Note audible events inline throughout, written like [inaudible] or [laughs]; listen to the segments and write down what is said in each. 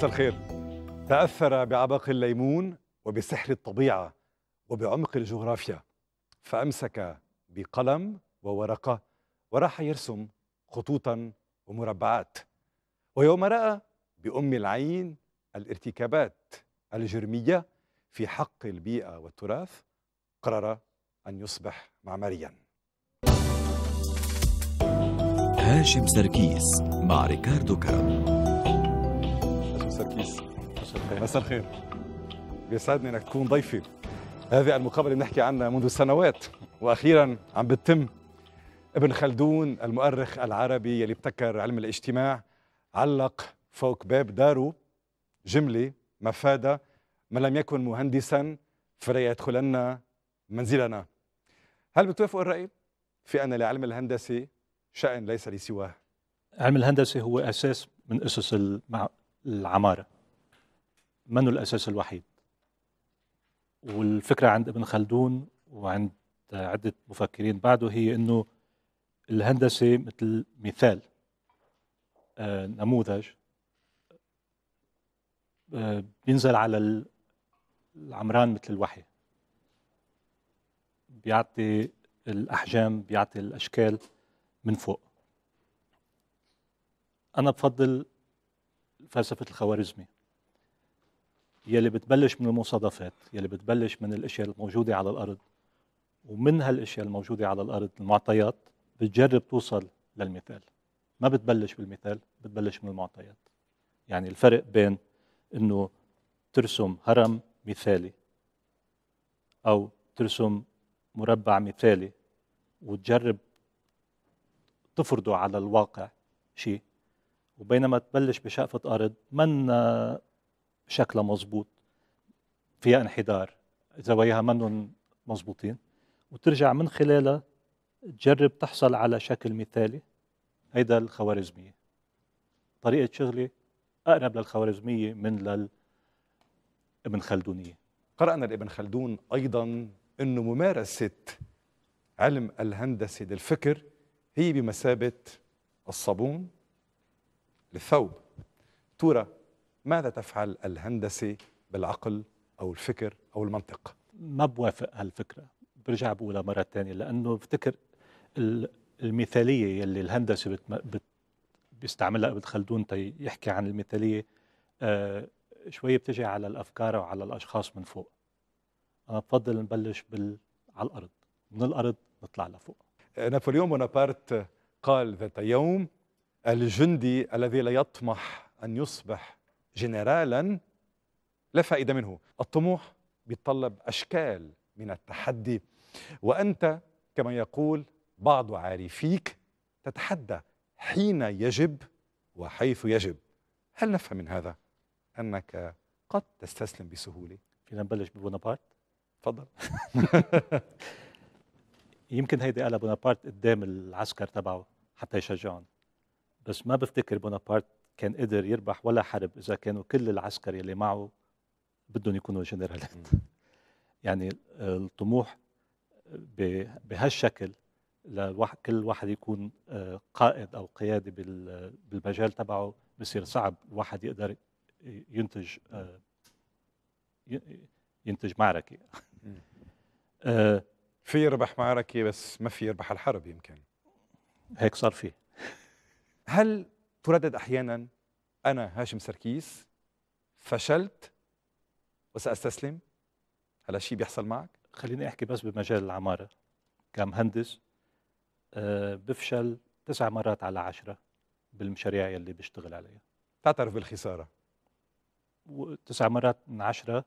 مساء الخير تأثر بعبق الليمون وبسحر الطبيعة وبعمق الجغرافيا فأمسك بقلم وورقة وراح يرسم خطوطا ومربعات ويوم رأى بأم العين الارتكابات الجرمية في حق البيئة والتراث قرر أن يصبح معماريا هاشم سركيس مع ريكاردو كاب سركيس مساء الخير بيسعدني انك تكون ضيفي هذه المقابله اللي بنحكي عنها منذ سنوات واخيرا عم بتتم ابن خلدون المؤرخ العربي يلي ابتكر علم الاجتماع علق فوق باب داره جمله مفاده من لم يكن مهندسا فلا يدخلن منزلنا هل بتوافقوا الراي في ان لعلم الهندسه شان ليس لسواه علم الهندسه هو اساس من اسس العمارة منه الأساس الوحيد والفكرة عند ابن خلدون وعند عدة مفكرين بعده هي أنه الهندسة مثل مثال آه نموذج آه بينزل على العمران مثل الوحي بيعطي الأحجام بيعطي الأشكال من فوق أنا بفضل فلسفه الخوارزمي يلي بتبلش من المصادفات يلي بتبلش من الاشياء الموجوده على الارض ومن هالاشياء الموجوده على الارض المعطيات بتجرب توصل للمثال ما بتبلش بالمثال بتبلش من المعطيات يعني الفرق بين انه ترسم هرم مثالي او ترسم مربع مثالي وتجرب تفرضه على الواقع شيء وبينما تبلش بشقفة أرض من شكلها مزبوط فيها انحدار زواياها منهم مزبوطين وترجع من خلالها تجرب تحصل على شكل مثالي هيدا الخوارزمية طريقة شغلي أقرب للخوارزمية من لل ابن خلدونية قرأنا لابن خلدون أيضا أنه ممارسة علم الهندسة للفكر هي بمثابة الصابون للثوب تورا ماذا تفعل الهندسة بالعقل أو الفكر أو المنطق ما بوافق هالفكرة برجع بقولها مرة ثانية لأنه بفتكر المثالية يلي الهندسة بتم... بت... بيستعملها ابن خلدون يحكي عن المثالية آه شوي بتجي على الأفكار وعلى الأشخاص من فوق أنا آه، بفضل نبلش بال... على الأرض من الأرض نطلع لفوق نابليون بونابرت قال ذات يوم الجندي الذي لا يطمح ان يصبح جنرالا لا فائده منه الطموح بيتطلب اشكال من التحدي وانت كما يقول بعض عارفيك تتحدى حين يجب وحيث يجب هل نفهم من هذا انك قد تستسلم بسهوله فينا نبلش ببونابرت تفضل [laughs] يمكن هيدي قال بونابرت قدام العسكر تبعه حتى يشجعهم بس ما بفتكر بونابرت كان قدر يربح ولا حرب اذا كانوا كل العسكر اللي معه بدهم يكونوا جنرالات يعني الطموح بهالشكل لواحد كل واحد يكون آه، قائد او قيادي بالمجال تبعه بصير صعب الواحد يقدر ينتج آه، ينتج معركه آه، في يربح معركه بس ما في يربح الحرب يمكن هيك صار فيه هل تردد احيانا انا هاشم سركيس فشلت وساستسلم؟ هل هالشيء بيحصل معك؟ خليني احكي بس بمجال العماره كمهندس آه، بفشل تسع مرات على عشرة بالمشاريع يلي بشتغل عليها تعترف بالخساره تسع مرات من عشرة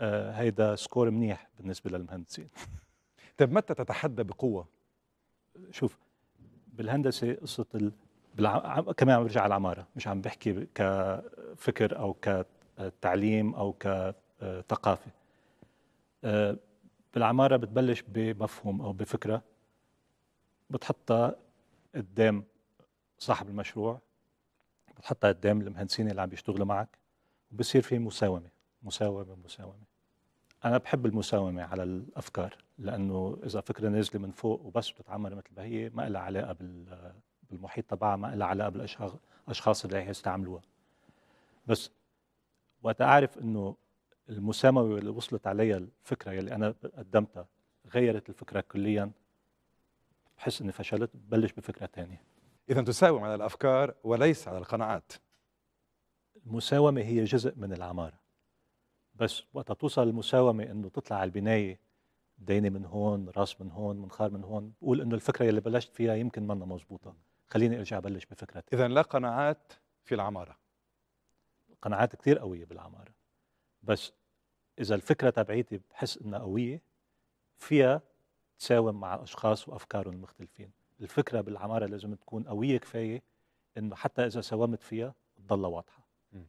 آه، هيدا سكور منيح بالنسبة للمهندسين [laughs] طيب متى تتحدى بقوة؟ شوف بالهندسة قصة كمان عم برجع على العماره مش عم بحكي كفكر او كتعليم او كثقافه آه، بالعماره بتبلش بمفهوم او بفكره بتحطها قدام صاحب المشروع بتحطها قدام المهندسين اللي عم بيشتغلوا معك وبصير في مساومه مساومه مساومه انا بحب المساومه على الافكار لانه اذا فكره نازله من فوق وبس بتتعمر مثل ما هي ما لها علاقه بال بالمحيط تبعها ما لها علاقه بالاشخاص اللي رح يستعملوها بس وقت اعرف انه المساومة اللي وصلت عليها الفكره اللي انا قدمتها غيرت الفكره كليا بحس اني فشلت ببلش بفكره ثانيه اذا تساوم على الافكار وليس على القناعات المساومه هي جزء من العماره بس وقت توصل المساومه انه تطلع على البنايه ديني من هون راس من هون منخار من هون بقول انه الفكره اللي بلشت فيها يمكن منا مزبوطه خليني ارجع ابلش بفكره اذا لا قناعات في العماره قناعات كثير قويه بالعماره بس اذا الفكره تبعيتي بحس انها قويه فيها تساوم مع اشخاص وافكارهم المختلفين الفكره بالعماره لازم تكون قويه كفايه انه حتى اذا ساومت فيها تضلها واضحه م.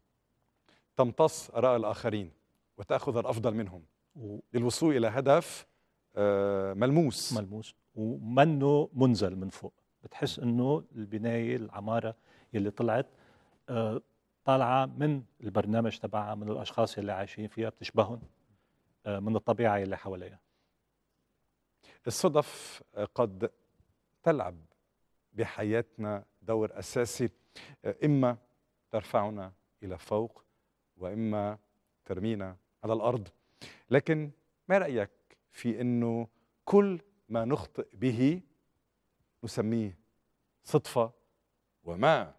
تمتص اراء الاخرين وتاخذ الافضل منهم و... للوصول الى هدف آه، ملموس ملموس ومنه منزل من فوق بتحس انه البنايه العماره يلي طلعت آه، طالعه من البرنامج تبعها من الاشخاص يلي عايشين فيها بتشبههم آه، من الطبيعه يلي حواليها الصدف قد تلعب بحياتنا دور اساسي آه، اما ترفعنا الى فوق واما ترمينا على الارض لكن ما رايك في انه كل ما نخطئ به نسميه صدفة وما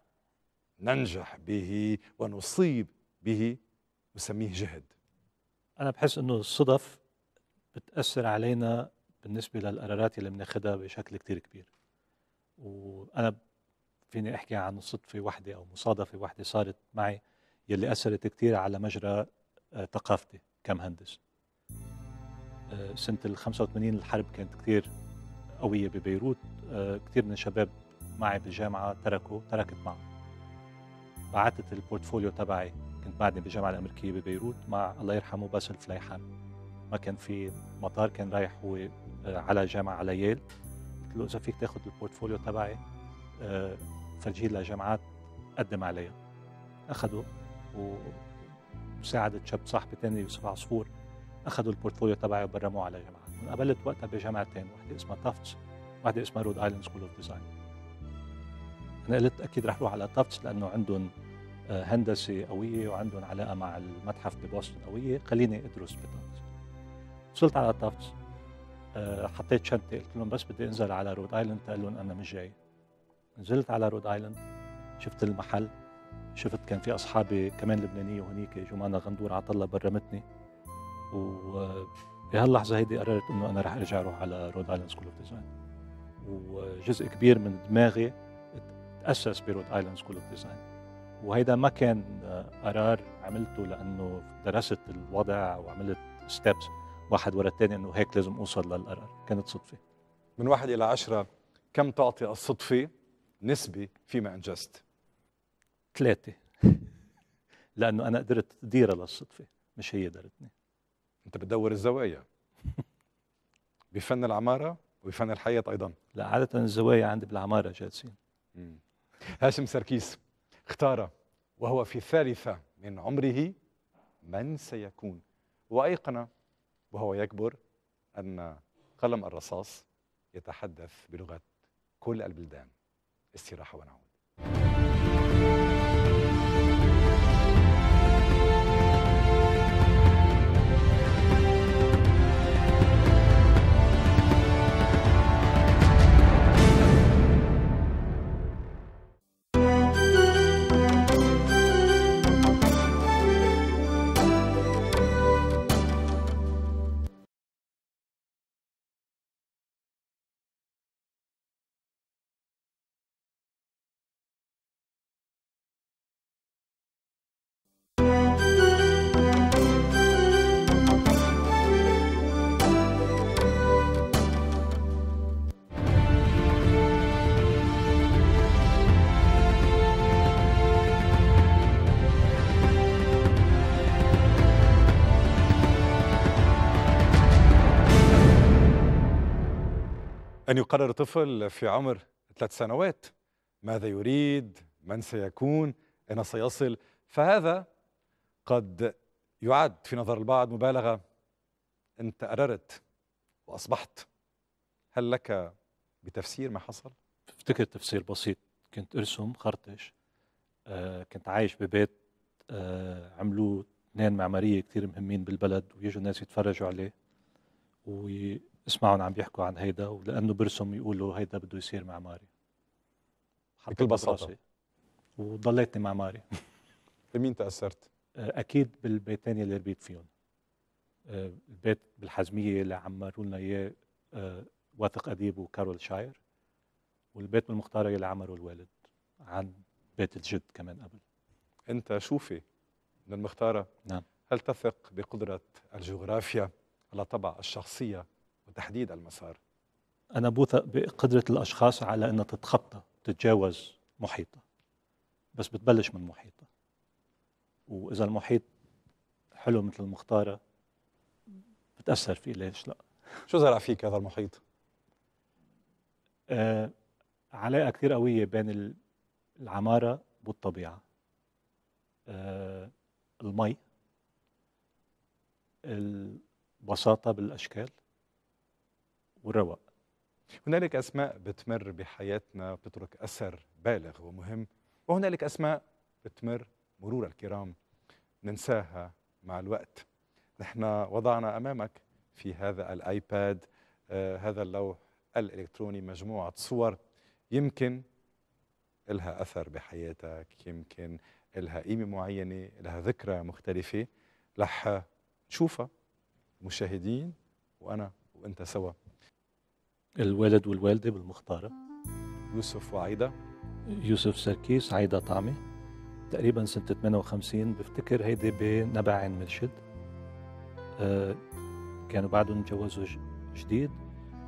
ننجح به ونصيب به نسميه جهد أنا بحس أنه الصدف بتأثر علينا بالنسبة للقرارات اللي بناخدها بشكل كتير كبير وأنا فيني أحكي عن صدفة واحدة أو مصادفة واحدة صارت معي يلي أثرت كتير على مجرى آه، ثقافتي كمهندس آه، سنة ال 85 الحرب كانت كتير قوية ببيروت آه، كثير من الشباب معي بالجامعه تركوا تركت معه بعتت البورتفوليو تبعي كنت بعدني بالجامعه الامريكيه ببيروت مع الله يرحمه باسل فليحان ما كان في مطار كان رايح هو آه، على جامعه على ييل قلت له اذا فيك تاخذ البورتفوليو تبعي آه، فرجيه لجامعات قدم عليها اخذوا وساعدت شاب صاحبي ثاني يوسف عصفور اخذوا البورتفوليو تبعي وبرموه على جامعات قابلت وقتها بجامعتين وحده اسمها تافتس واحدة اسمها رود ايلاند سكول اوف ديزاين انا قلت اكيد رح اروح على تافتس لانه عندهم آه، هندسه قويه وعندهم علاقه مع المتحف ببوسطن قويه خليني ادرس بتافتس وصلت على تافتس آه، حطيت شنطه قلت لهم بس بدي انزل على رود ايلاند قالوا لهم انا مش جاي نزلت على رود ايلاند شفت المحل شفت كان في اصحابي كمان لبنانيه وهنيك جمانه غندور عطله برمتني و آه، بهاللحظه هيدي قررت انه انا رح ارجع اروح على رود ايلاند سكول اوف ديزاين وجزء كبير من دماغي تاسس برود ايلاند سكول اوف ديزاين وهيدا ما كان آه، قرار عملته لانه درست الوضع وعملت ستيبس واحد ورا الثاني انه هيك لازم اوصل للقرار كانت صدفه من واحد الى عشرة كم تعطي الصدفة نسبة فيما أنجزت؟ ثلاثة [laughs] لأنه أنا قدرت أديرها للصدفة مش هي دارتني أنت بتدور الزوايا [laughs] بفن العمارة وبفن الحياة أيضا لا عادة الزوايا عندي بالعمارة جالسين هاشم سركيس اختار وهو في الثالثة من عمره من سيكون وأيقن وهو يكبر أن قلم الرصاص يتحدث بلغة كل البلدان استراحة ونعود أن يقرر طفل في عمر ثلاث سنوات ماذا يريد من سيكون أين سيصل فهذا قد يعد في نظر البعض مبالغة أنت قررت وأصبحت هل لك بتفسير ما حصل؟ افتكر تفسير بسيط كنت ارسم خرطش آه كنت عايش ببيت آه عملوه اثنين معماريه كثير مهمين بالبلد ويجوا الناس يتفرجوا عليه اسمعهم عم بيحكوا عن هيدا ولانه برسم يقولوا هيدا بده يصير معماري بكل بساطه وضليتني معماري بمين [laughs] تاثرت؟ آه، اكيد بالبيتين اللي ربيت فيهم آه، البيت بالحزميه اللي عمروا لنا اياه آه، واثق اديب وكارول شاير والبيت بالمختاره اللي عمره الوالد عن بيت الجد كمان قبل انت شوفي من المختاره نعم هل تثق بقدره الجغرافيا على طبع الشخصيه وتحديد المسار أنا بوثق بقدرة الأشخاص على أنها تتخطى تتجاوز محيطها بس بتبلش من محيطها وإذا المحيط حلو مثل المختارة بتأثر فيه ليش لا شو زرع فيك هذا المحيط؟ آه علاقة كثير قوية بين العمارة والطبيعة آه المي البساطة بالأشكال والرواء هنالك أسماء بتمر بحياتنا بتترك أثر بالغ ومهم وهنالك أسماء بتمر مرور الكرام ننساها مع الوقت نحن وضعنا أمامك في هذا الآيباد آه هذا اللوح الإلكتروني مجموعة صور يمكن لها أثر بحياتك يمكن لها قيمة معينة لها ذكرى مختلفة رح نشوفها مشاهدين وأنا وأنت سوا الوالد والوالدة بالمختارة يوسف وعيدة يوسف سركيس عيدة طعمه تقريبا سنة 58 بفتكر هيدي بنبع عين مرشد آه كانوا بعدهم تجوزوا جديد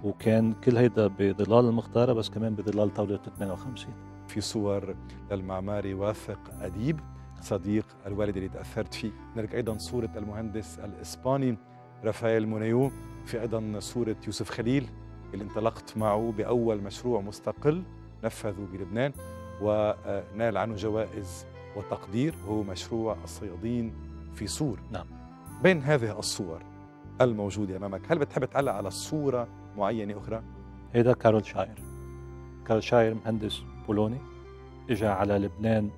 وكان كل هيدا بظلال المختارة بس كمان بظلال طاولة 58 في صور للمعماري واثق أديب صديق الوالد اللي تأثرت فيه هناك أيضا صورة المهندس الإسباني رافائيل مونيو في أيضا صورة يوسف خليل اللي انطلقت معه بأول مشروع مستقل نفذه بلبنان ونال عنه جوائز وتقدير هو مشروع الصيادين في سور نعم بين هذه الصور الموجودة أمامك هل بتحب تعلق على صورة معينة أخرى؟ هذا كارول شاير كارول شاير مهندس بولوني اجى على لبنان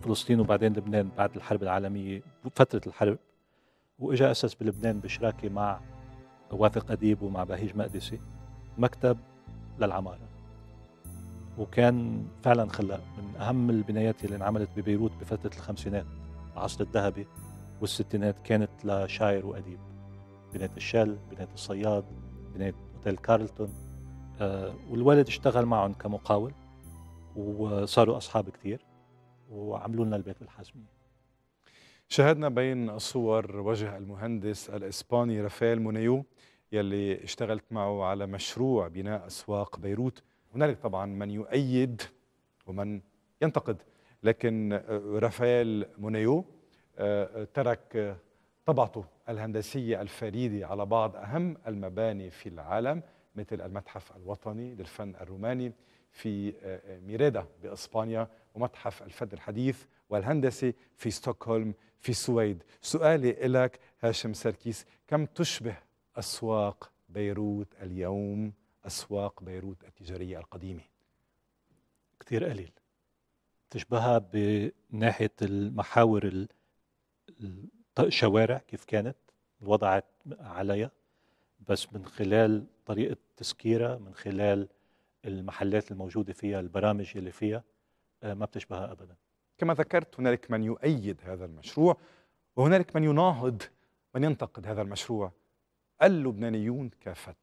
فلسطين وبعدين لبنان بعد الحرب العالمية فترة الحرب وإجا أسس بلبنان بشراكة مع واثق أديب ومع بهيج مقدسي مكتب للعمارة وكان فعلا خلق من أهم البنايات اللي انعملت ببيروت بفترة الخمسينات العصر الذهبي والستينات كانت لشاعر وأديب بناية الشل بناية الصياد بناية أوتيل كارلتون آه والوالد اشتغل معهم كمقاول وصاروا أصحاب كتير وعملوا لنا البيت الحزمي شاهدنا بين الصور وجه المهندس الإسباني رافائيل مونيو يلي اشتغلت معه على مشروع بناء أسواق بيروت هنالك طبعا من يؤيد ومن ينتقد لكن آه، رافائيل مونيو آه، ترك آه، طبعته الهندسية الفريدة على بعض أهم المباني في العالم مثل المتحف الوطني للفن الروماني في ميريدا بإسبانيا ومتحف الفن الحديث والهندسة في ستوكهولم في السويد سؤالي لك هاشم سركيس كم تشبه أسواق بيروت اليوم أسواق بيروت التجارية القديمة كثير قليل تشبهها بناحية المحاور الشوارع كيف كانت وضعت عليها بس من خلال طريقة تسكيرها من خلال المحلات الموجودة فيها البرامج اللي فيها آه، ما بتشبهها أبدا كما ذكرت هنالك من يؤيد هذا المشروع وهنالك من يناهض من ينتقد هذا المشروع اللبنانيون كافة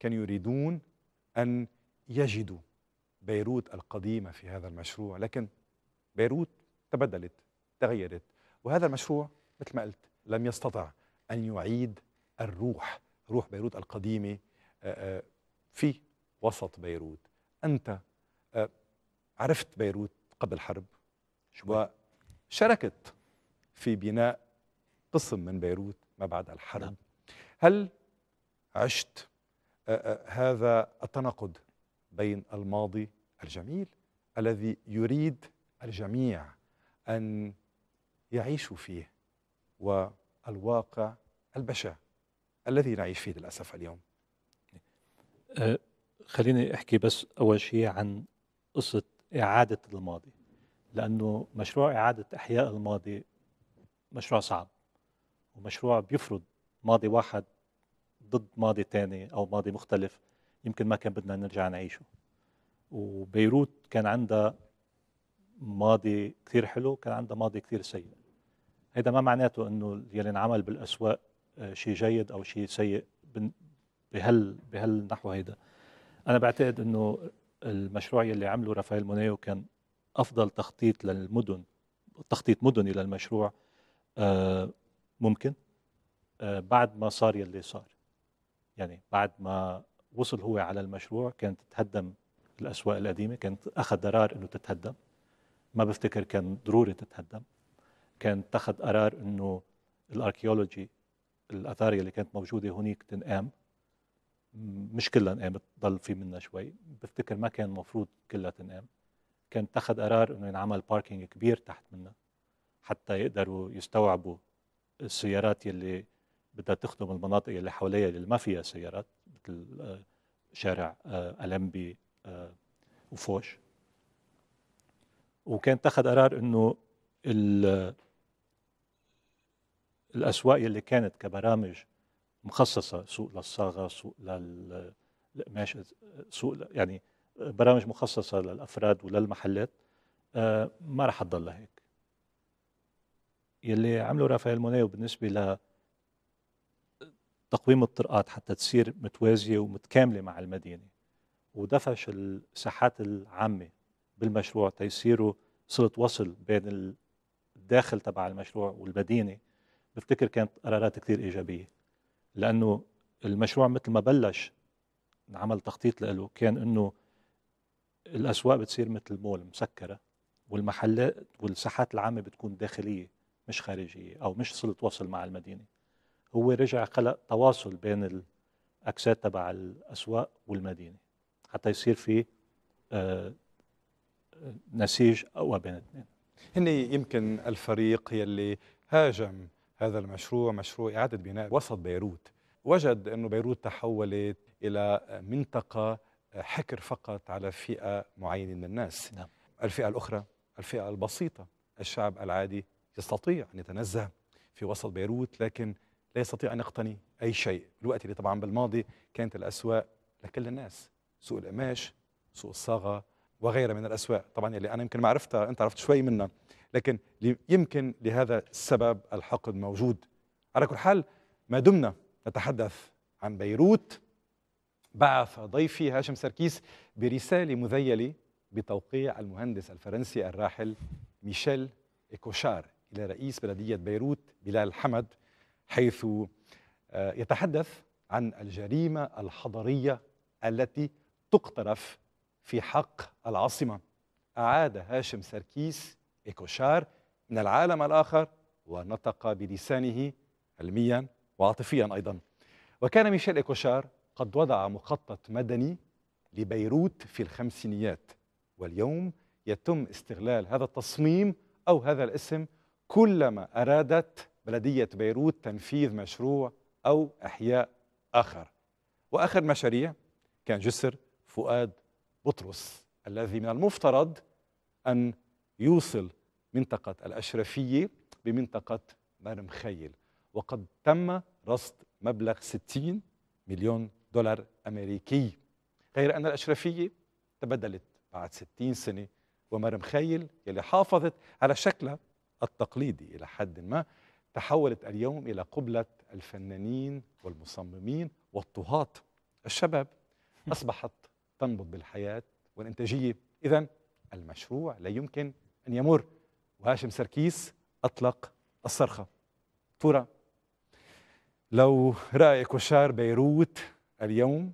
كانوا يريدون أن يجدوا بيروت القديمة في هذا المشروع لكن بيروت تبدلت تغيرت وهذا المشروع مثل ما قلت لم يستطع أن يعيد الروح روح بيروت القديمة آه، آه، في وسط بيروت أنت آه، عرفت بيروت قبل الحرب وشاركت في بناء قسم من بيروت ما بعد الحرب نعم. هل عشت آه، آه، هذا التناقض بين الماضي الجميل الذي يريد الجميع ان يعيشوا فيه والواقع البشع الذي نعيش فيه للاسف اليوم آه، خليني احكي بس اول شيء عن قصه اعاده الماضي لانه مشروع اعاده احياء الماضي مشروع صعب ومشروع بيفرض ماضي واحد ضد ماضي تاني او ماضي مختلف يمكن ما كان بدنا نرجع نعيشه وبيروت كان عندها ماضي كثير حلو كان عندها ماضي كثير سيء هذا ما معناته انه يلي انعمل بالاسواق آه، شيء جيد او شيء سيء بهال بهالنحو هيدا انا بعتقد انه المشروع يلي عمله رافائيل مونيو كان افضل تخطيط للمدن تخطيط مدني للمشروع آه، ممكن آه، بعد ما صار يلي صار يعني بعد ما وصل هو على المشروع كانت تتهدم الأسواق القديمة كانت أخذ قرار أنه تتهدم ما بفتكر كان ضروري تتهدم كان اتخذ قرار أنه الأركيولوجي الاثار اللي كانت موجودة هناك تنقام مش كلها انقامت ضل في منها شوي بفتكر ما كان المفروض كلها تنقام كان اتخذ قرار انه ينعمل باركينج كبير تحت منها حتى يقدروا يستوعبوا السيارات يلي بدها تخدم المناطق اللي حواليها اللي ما فيها سيارات مثل آه، شارع آه، ألمبي آه، وفوش وكان اتخذ قرار انه الاسواق اللي كانت كبرامج مخصصه سوق للصاغه سوق للقماش سوق يعني برامج مخصصه للافراد وللمحلات ما راح تضلها هيك يلي عمله رافائيل مونيو بالنسبه ل تقويم الطرقات حتى تصير متوازيه ومتكامله مع المدينه ودفش الساحات العامه بالمشروع تيصيروا صله وصل بين الداخل تبع المشروع والمدينه بفتكر كانت قرارات كثير ايجابيه لانه المشروع مثل ما بلش عمل تخطيط له كان انه الاسواق بتصير مثل المول مسكره والمحلات والساحات العامه بتكون داخليه مش خارجيه او مش صله وصل مع المدينه هو رجع خلق تواصل بين الاكسات تبع الاسواق والمدينه حتى يصير في آه، آه، نسيج اقوى بين الاثنين هني يمكن الفريق يلي هاجم هذا المشروع مشروع اعاده بناء وسط بيروت وجد انه بيروت تحولت الى منطقه آه، حكر فقط على فئه معينه من الناس نعم. الفئه الاخرى الفئه البسيطه الشعب العادي يستطيع ان يتنزه في وسط بيروت لكن لا يستطيع أن يقتني أي شيء الوقت اللي طبعا بالماضي كانت الأسواق لكل الناس سوق القماش سوق الصاغة وغيرها من الأسواق طبعا اللي أنا يمكن ما عرفتها أنت عرفت شوي منها لكن يمكن لهذا السبب الحقد موجود على كل حال ما دمنا نتحدث عن بيروت بعث ضيفي هاشم سركيس برسالة مذيلة بتوقيع المهندس الفرنسي الراحل ميشيل إيكوشار إلى رئيس بلدية بيروت بلال حمد حيث آه، يتحدث عن الجريمه الحضريه التي تقترف في حق العاصمه اعاد هاشم سركيس ايكوشار من العالم الاخر ونطق بلسانه علميا وعاطفيا ايضا وكان ميشيل ايكوشار قد وضع مخطط مدني لبيروت في الخمسينيات واليوم يتم استغلال هذا التصميم او هذا الاسم كلما ارادت بلدية بيروت تنفيذ مشروع أو إحياء آخر وآخر مشاريع كان جسر فؤاد بطرس الذي من المفترض أن يوصل منطقة الأشرفية بمنطقة مرمخيل وقد تم رصد مبلغ 60 مليون دولار أمريكي غير أن الأشرفية تبدلت بعد 60 سنة ومرمخيل يلي حافظت على شكلها التقليدي إلى حد ما تحولت اليوم إلى قبلة الفنانين والمصممين والطهاة الشباب أصبحت تنبض بالحياة والإنتاجية إذا المشروع لا يمكن أن يمر وهاشم سركيس أطلق الصرخة ترى لو رأى كشار بيروت اليوم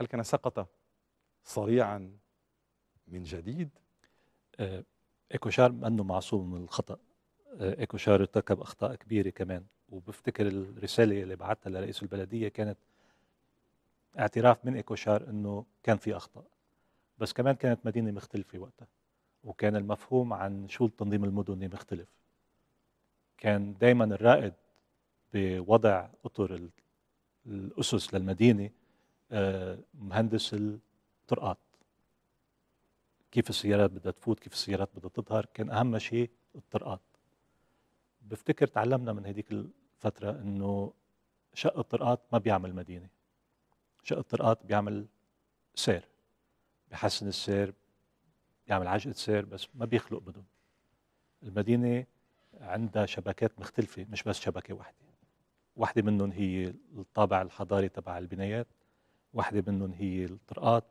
هل كان سقط صريعا من جديد؟ آه، إيكوشار أنه معصوم من الخطأ ايكو شار ارتكب اخطاء كبيره كمان وبفتكر الرساله اللي بعتها لرئيس البلديه كانت اعتراف من ايكو شار انه كان في اخطاء بس كمان كانت مدينه مختلفه وقتها وكان المفهوم عن شو التنظيم المدني مختلف كان دائما الرائد بوضع اطر الاسس للمدينه آه، مهندس الطرقات كيف السيارات بدها تفوت كيف السيارات بدها تظهر كان اهم شيء الطرقات بفتكر تعلمنا من هذيك الفتره انه شق الطرقات ما بيعمل مدينه شق الطرقات بيعمل سير بحسن السير بيعمل عجقه سير بس ما بيخلق مدن المدينه عندها شبكات مختلفه مش بس شبكه واحده واحده منهم هي الطابع الحضاري تبع البنايات واحده منهم هي الطرقات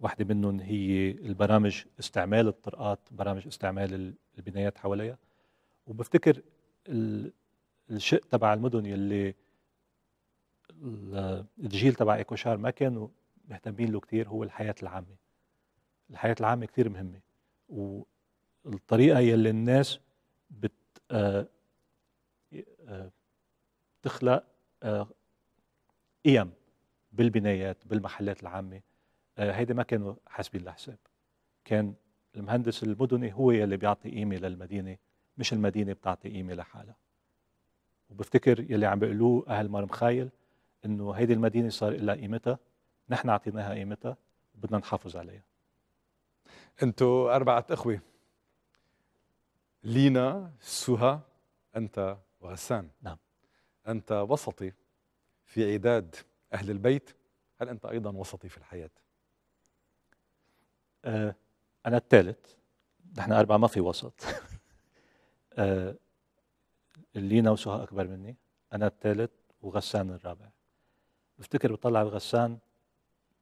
واحده منهم هي البرامج استعمال الطرقات برامج استعمال البنايات حواليها وبفتكر الشق تبع المدن يلي الجيل تبع ايكوشار ما كانوا مهتمين له كثير هو الحياه العامه الحياه العامه كثير مهمه والطريقه يلي الناس بت آه، آه، تخلق آه، قيم بالبنايات بالمحلات العامه هيدا ما كانوا حاسبين لحساب كان المهندس المدني هو يلي بيعطي قيمه للمدينه مش المدينه بتعطي قيمه لحالها وبفتكر يلي عم بيقولوه اهل مرمخايل انه هيدي المدينه صار لها قيمتها نحن اعطيناها قيمتها وبدنا نحافظ عليها انتوا اربعه اخوه لينا سوها انت وغسان نعم انت وسطي في عداد اهل البيت هل انت ايضا وسطي في الحياه آه، انا الثالث نحن اربعه ما في وسط [laughs] آه، لينا وسهى اكبر مني انا الثالث وغسان الرابع بفتكر بطلع على غسان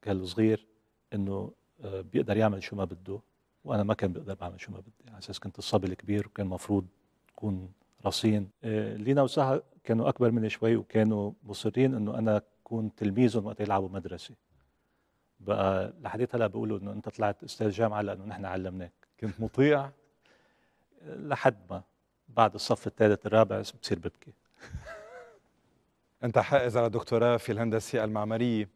كالصغير انه آه، بيقدر يعمل شو ما بده وانا ما كان بقدر بعمل شو ما بدي على اساس كنت الصبي الكبير وكان المفروض اكون رصين آه، لينا وسهى كانوا اكبر مني شوي وكانوا مصرين انه انا كون تلميذهم وقت يلعبوا مدرسه بقى لحديت هلا بيقولوا انه انت طلعت استاذ جامعه لانه نحن علمناك كنت مطيع لحد ما بعد الصف الثالث الرابع بصير ببكي [laughs] أنت حائز على دكتوراه في الهندسة المعمارية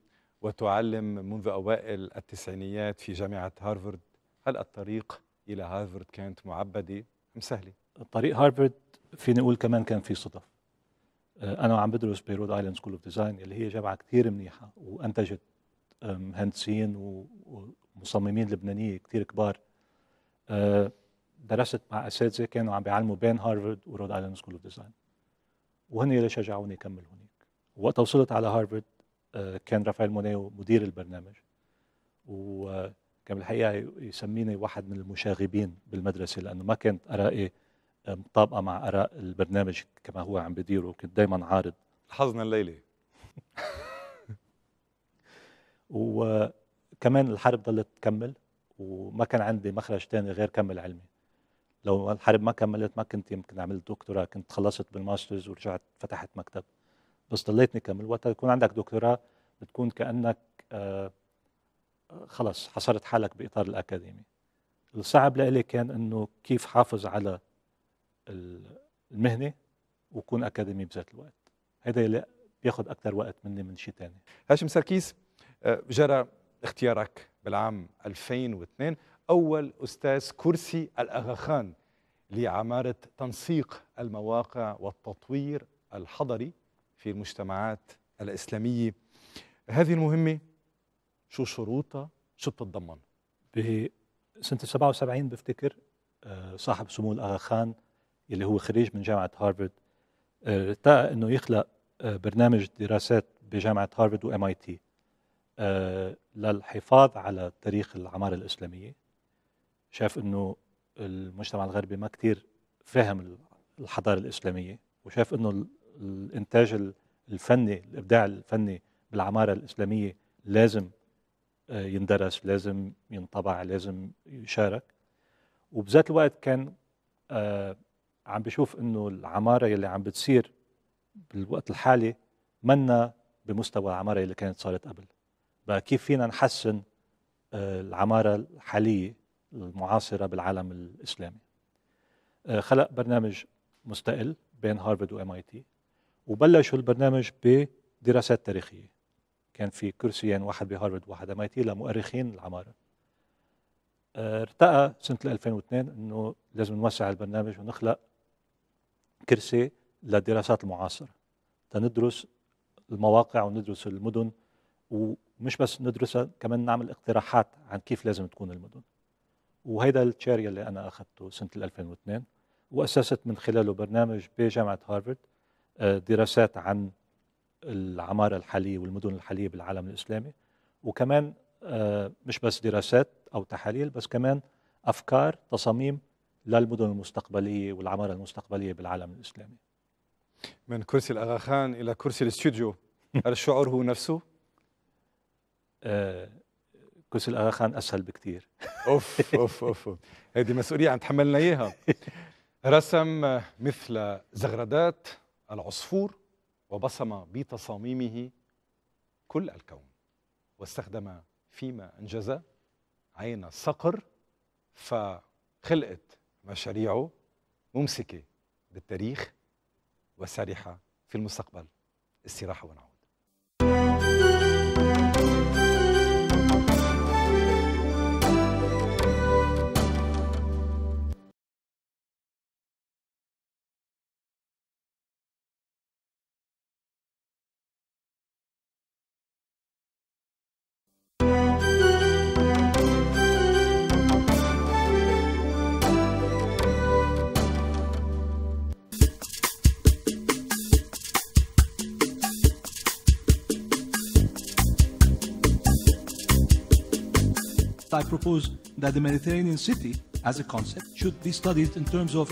وتعلم منذ أوائل التسعينيات في جامعة هارفارد هل الطريق إلى هارفارد كانت معبدة أم سهلة؟ طريق هارفارد فيني أقول كمان كان في صدف آه، أنا عم بدرس برود آيلاند سكول أوف ديزاين اللي هي جامعة كثير منيحة وأنتجت مهندسين ومصممين لبنانية كثير كبار آه، درست مع اساتذه كانوا عم بيعلموا بين هارفرد ورود ايلاند سكول اوف ديزاين وهن اللي شجعوني اكمل هناك وقت وصلت على هارفرد آه، كان رافائيل مونيو مدير البرنامج وكان بالحقيقه يسميني واحد من المشاغبين بالمدرسه لانه ما كانت ارائي آه، مطابقه مع اراء البرنامج كما هو عم بديره كنت دائما عارض حظنا الليله [laughs] وكمان الحرب ضلت تكمل وما كان عندي مخرج تاني غير كمل علمي لو الحرب ما كملت ما كنت يمكن عملت دكتوراه كنت خلصت بالماسترز ورجعت فتحت مكتب بس ضليتني كمل وقت يكون عندك دكتوراه بتكون كانك آه، خلص حصرت حالك باطار الاكاديمي الصعب لإلي كان انه كيف حافظ على المهنه وكون اكاديمي بذات الوقت هذا اللي بياخذ اكثر وقت مني من شيء ثاني هاشم سركيس آه، جرى اختيارك بالعام 2002 أول أستاذ كرسي الأغا خان لعمارة تنسيق المواقع والتطوير الحضري في المجتمعات الإسلامية هذه المهمة شو شروطها شو بتتضمن بسنة 77 بفتكر آه، صاحب سمو الأغا خان اللي هو خريج من جامعة هارفرد ارتقى آه، انه يخلق آه، برنامج دراسات بجامعة هارفرد وام اي تي للحفاظ على تاريخ العمارة الإسلامية شاف انه المجتمع الغربي ما كتير فهم الحضاره الاسلاميه وشاف انه الانتاج الفني الابداع الفني بالعماره الاسلاميه لازم آه، يندرس لازم ينطبع لازم يشارك وبذات الوقت كان آه، عم بشوف انه العماره اللي عم بتصير بالوقت الحالي منا بمستوى العماره اللي كانت صارت قبل بقى كيف فينا نحسن آه، العماره الحاليه المعاصرة بالعالم الإسلامي آه، خلق برنامج مستقل بين هارفرد وام اي تي وبلشوا البرنامج بدراسات تاريخية كان في كرسيين واحد بهارفرد وواحد ام اي تي لمؤرخين العمارة آه، ارتقى سنة 2002 انه لازم نوسع البرنامج ونخلق كرسي للدراسات المعاصرة تندرس المواقع وندرس المدن ومش بس ندرسها كمان نعمل اقتراحات عن كيف لازم تكون المدن وهيدا التشاري اللي انا اخذته سنه 2002 واسست من خلاله برنامج بجامعه هارفرد آه، دراسات عن العماره الحاليه والمدن الحاليه بالعالم الاسلامي وكمان آه، مش بس دراسات او تحاليل بس كمان افكار تصاميم للمدن المستقبليه والعماره المستقبليه بالعالم الاسلامي من كرسي الاغا خان الى كرسي الاستوديو الشعور [laughs] هو نفسه آه، كرسي الاغا خان اسهل بكثير [laughs] اوف اوف اوف هذه مسؤوليه عم تحملنا اياها [laughs] رسم مثل زغردات العصفور وبصم بتصاميمه كل الكون واستخدم فيما انجز عين الصقر فخلقت مشاريعه ممسكه بالتاريخ وسارحه في المستقبل استراحه ونعود propose that the Mediterranean city as a concept should be studied in terms of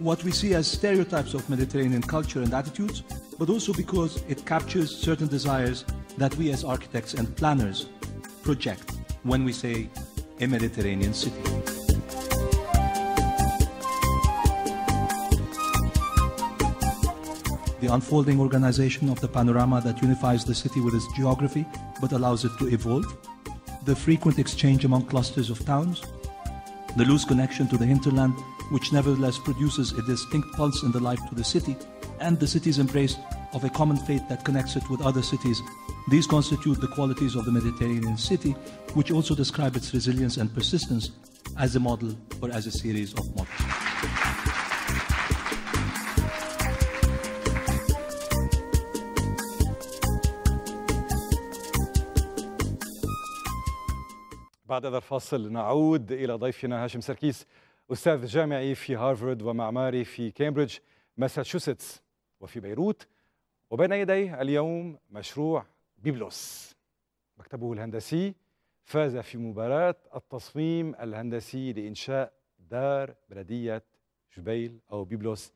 what we see as stereotypes of Mediterranean culture and attitudes, but also because it captures certain desires that we as architects and planners project when we say a Mediterranean city. The unfolding organization of the panorama that unifies the city with its geography but allows it to evolve the frequent exchange among clusters of towns, the loose connection to the hinterland, which nevertheless produces a distinct pulse in the life to the city, and the city's embrace of a common fate that connects it with other cities. These constitute the qualities of the Mediterranean city, which also describe its resilience and persistence as a model or as a series of models. بعد هذا الفاصل نعود إلى ضيفنا هاشم سركيس أستاذ جامعي في هارفارد ومعماري في كامبريدج ماساتشوستس وفي بيروت وبين يديه اليوم مشروع بيبلوس مكتبه الهندسي فاز في مباراة التصميم الهندسي لإنشاء دار بلدية جبيل أو بيبلوس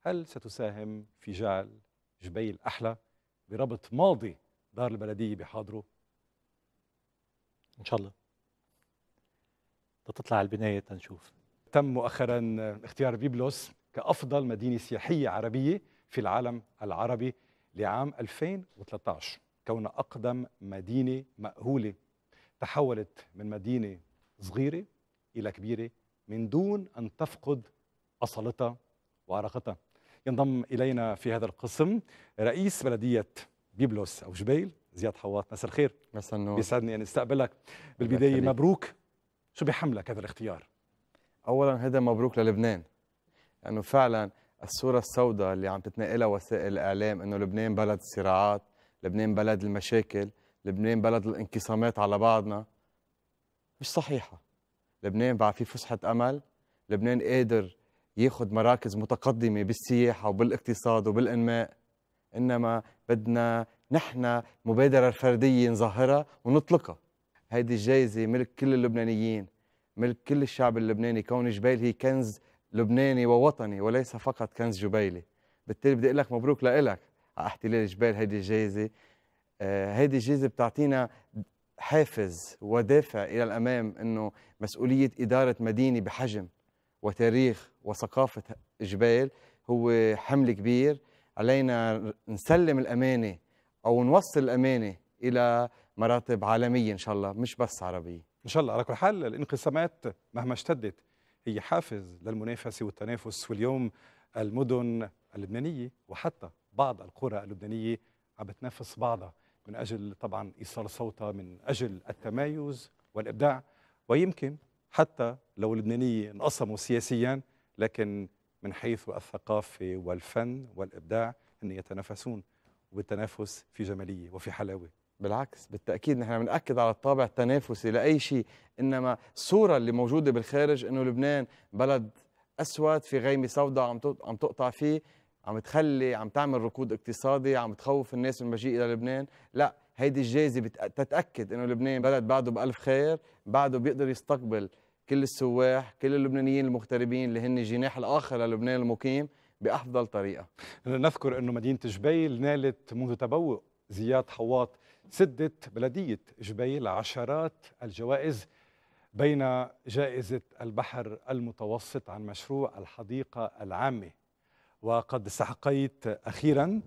هل ستساهم في جعل جبيل أحلى بربط ماضي دار البلدية بحاضره؟ إن شاء الله تطلع البناية تنشوف تم مؤخرا اختيار بيبلوس كأفضل مدينة سياحية عربية في العالم العربي لعام 2013 كون أقدم مدينة مأهولة تحولت من مدينة صغيرة إلى كبيرة من دون أن تفقد أصلتها وعراقتها ينضم إلينا في هذا القسم رئيس بلدية بيبلوس أو جبيل زياد حواط مساء الخير مساء النور يسعدني ان استقبلك بالبدايه مبروك شو بيحملك هذا الاختيار؟ اولا هذا مبروك للبنان لانه فعلا الصوره السوداء اللي عم تتنقلها وسائل الاعلام انه لبنان بلد الصراعات، لبنان بلد المشاكل، لبنان بلد الانقسامات على بعضنا مش صحيحه. لبنان بقى في فسحه امل، لبنان قادر ياخذ مراكز متقدمه بالسياحه وبالاقتصاد وبالانماء انما بدنا نحن مبادره فرديه نظهرها ونطلقها هيدي الجائزة ملك كل اللبنانيين ملك كل الشعب اللبناني كون جبيل هي كنز لبناني ووطني وليس فقط كنز جبيلي بالتالي بدي اقول لك مبروك لك على احتلال جبال هيدي الجائزة آه، هيدي الجائزة بتعطينا حافز ودافع إلى الأمام أنه مسؤولية إدارة مدينة بحجم وتاريخ وثقافة جبال هو حمل كبير علينا نسلم الأمانة أو نوصل الأمانة إلى مراتب عالميه ان شاء الله مش بس عربيه ان شاء الله على كل حال الانقسامات مهما اشتدت هي حافز للمنافسه والتنافس واليوم المدن اللبنانيه وحتى بعض القرى اللبنانيه عم بتنافس بعضها من اجل طبعا ايصال صوتها من اجل التمايز والابداع ويمكن حتى لو اللبنانيه انقسموا سياسيا لكن من حيث الثقافه والفن والابداع ان يتنافسون والتنافس في جماليه وفي حلاوه بالعكس بالتاكيد نحن بناكد على الطابع التنافسي لاي شيء انما الصوره اللي موجوده بالخارج انه لبنان بلد اسود في غيمه سوداء عم عم تقطع فيه عم تخلي عم تعمل ركود اقتصادي عم تخوف الناس من المجيء الى لبنان لا هيدي الجائزه بتتاكد انه لبنان بلد بعده بالف خير بعده بيقدر يستقبل كل السواح كل اللبنانيين المغتربين اللي هن الجناح الاخر للبنان المقيم بافضل طريقه نذكر انه مدينه جبيل نالت منذ تبوء زياد حواط سدت بلدية جبيل عشرات الجوائز بين جائزة البحر المتوسط عن مشروع الحديقة العامة وقد استحقيت أخيرا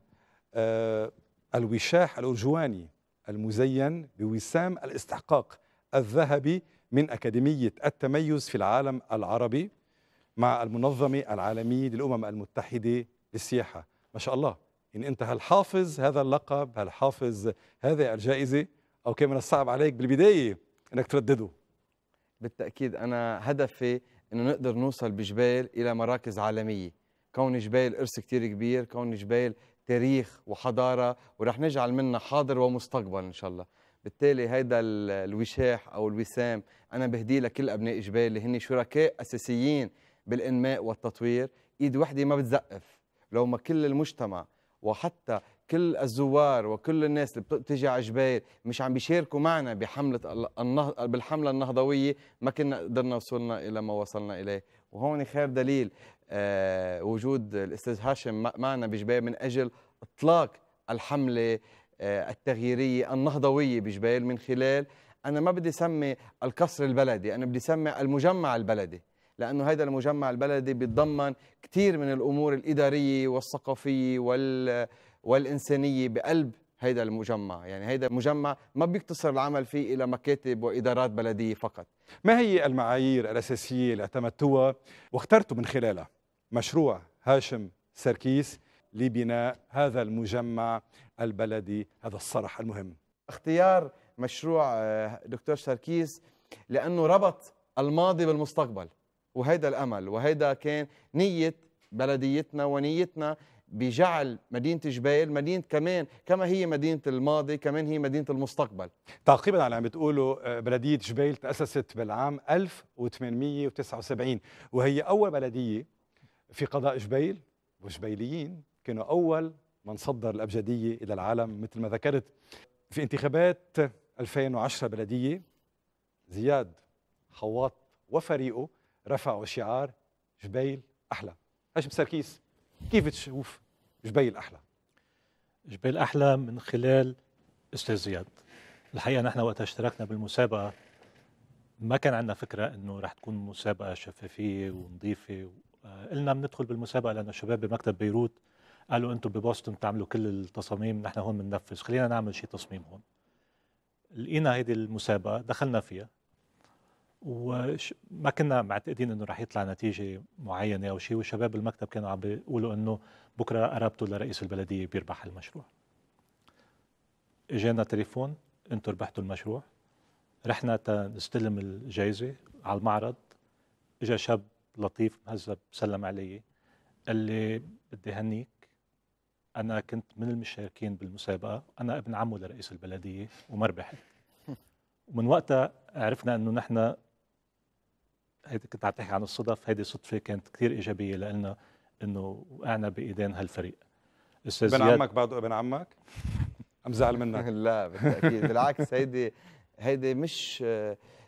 آه، الوشاح الأرجواني المزين بوسام الاستحقاق الذهبي من أكاديمية التميز في العالم العربي مع المنظمة العالمية للأمم المتحدة للسياحة ما شاء الله إن أنت هل حافظ هذا اللقب هل حافظ هذه الجائزة أو كان من الصعب عليك بالبداية أنك تردده بالتأكيد أنا هدفي أنه نقدر نوصل بجبال إلى مراكز عالمية كون جبال إرث كتير كبير كون جبال تاريخ وحضارة ورح نجعل منها حاضر ومستقبل إن شاء الله بالتالي هيدا الوشاح أو الوسام أنا بهديه لكل أبناء جبال اللي هن شركاء أساسيين بالإنماء والتطوير إيد وحدة ما بتزقف لو ما كل المجتمع وحتى كل الزوار وكل الناس اللي بتجي على جبال مش عم بيشاركوا معنا بحملة بالحملة النهضوية ما كنا قدرنا وصلنا إلى ما وصلنا إليه وهون خير دليل آه وجود الأستاذ هاشم معنا بجبال من أجل إطلاق الحملة آه التغييرية النهضوية بجبال من خلال أنا ما بدي سمي القصر البلدي أنا بدي سمي المجمع البلدي لأنه هذا المجمع البلدي بيتضمن كثير من الأمور الإدارية والثقافية وال والإنسانية بقلب هيدا المجمع يعني هيدا المجمع ما بيقتصر العمل فيه إلى مكاتب وإدارات بلدية فقط ما هي المعايير الأساسية اللي اعتمدتوها واخترتوا من خلالها مشروع هاشم سركيس لبناء هذا المجمع البلدي هذا الصرح المهم اختيار مشروع آه، دكتور سركيس لأنه ربط الماضي بالمستقبل وهيدا الأمل وهيدا كان نية بلديتنا ونيتنا بجعل مدينة جبال مدينة كمان كما هي مدينة الماضي كمان هي مدينة المستقبل تعقيبا على اللي عم بتقوله آه، بلدية جبال تأسست بالعام 1879 وهي أول بلدية في قضاء جبيل والجبيليين كانوا أول من صدر الأبجدية إلى العالم مثل ما ذكرت في انتخابات 2010 بلدية زياد خواط وفريقه رفعوا شعار جبيل احلى هاشم سركيس كيف تشوف جبيل احلى جبيل احلى من خلال استاذ زياد الحقيقه نحن وقت اشتركنا بالمسابقه ما كان عندنا فكره انه رح تكون مسابقه شفافيه ونظيفه آه، قلنا بندخل بالمسابقه لانه الشباب بمكتب بيروت قالوا انتم ببوسطن بتعملوا كل التصاميم نحن هون بننفذ خلينا نعمل شيء تصميم هون لقينا هيدي المسابقه دخلنا فيها وما كنا معتقدين انه رح يطلع نتيجه معينه او شيء والشباب بالمكتب كانوا عم بيقولوا انه بكره قرابته لرئيس البلديه بيربح المشروع اجانا تليفون انتم ربحتوا المشروع رحنا نستلم الجائزه على المعرض اجى شاب لطيف مهذب سلم علي قال لي بدي هنيك انا كنت من المشاركين بالمسابقه انا ابن عمه لرئيس البلديه وما ربحت [laughs] ومن وقتها عرفنا انه نحن هيدي كنت عم تحكي عن الصدف هيدي صدفه كانت كثير ايجابيه لنا انه وقعنا بايدين هالفريق استاذ ابن عمك بعده ابن عمك عم زعل منك [laughs] لا بالتاكيد بالعكس هيدي هيدي مش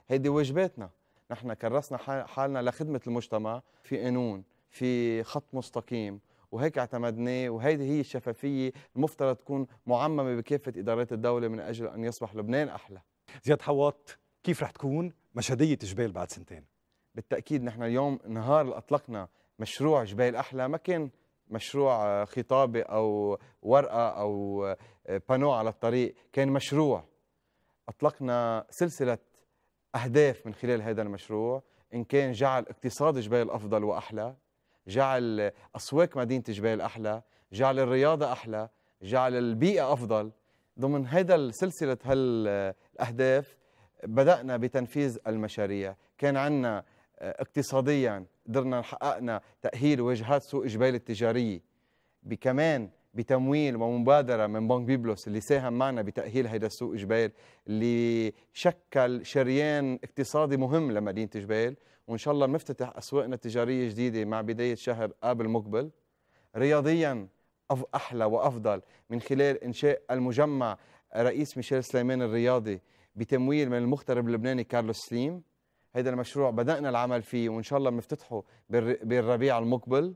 هيدي واجباتنا نحن كرسنا حالنا لخدمه المجتمع في قانون في خط مستقيم وهيك اعتمدناه وهيدي هي الشفافيه المفترض تكون معممه بكافه ادارات الدوله من اجل ان يصبح لبنان احلى زياد حواط كيف رح تكون مشهديه جبال بعد سنتين بالتاكيد نحن اليوم نهار اللي اطلقنا مشروع جبال احلى ما كان مشروع آه، خطابه او ورقه او آه، بانو على الطريق كان مشروع اطلقنا سلسله اهداف من خلال هذا المشروع ان كان جعل اقتصاد جبال افضل واحلى جعل اسواق مدينه جبال احلى جعل الرياضه احلى جعل البيئه افضل ضمن هذا سلسله هالاهداف آه، بدانا بتنفيذ المشاريع كان عندنا اقتصاديا قدرنا حققنا تأهيل وجهات سوق جبيل التجارية بكمان بتمويل ومبادرة من بنك بيبلوس اللي ساهم معنا بتأهيل هيدا السوق جبيل اللي شكل شريان اقتصادي مهم لمدينة جبيل وإن شاء الله بنفتتح أسواقنا التجارية جديدة مع بداية شهر آب المقبل رياضيا أحلى وأفضل من خلال إنشاء المجمع رئيس ميشيل سليمان الرياضي بتمويل من المغترب اللبناني كارلوس سليم هيدا المشروع بدأنا العمل فيه وإن شاء الله بنفتتحه بالربيع المقبل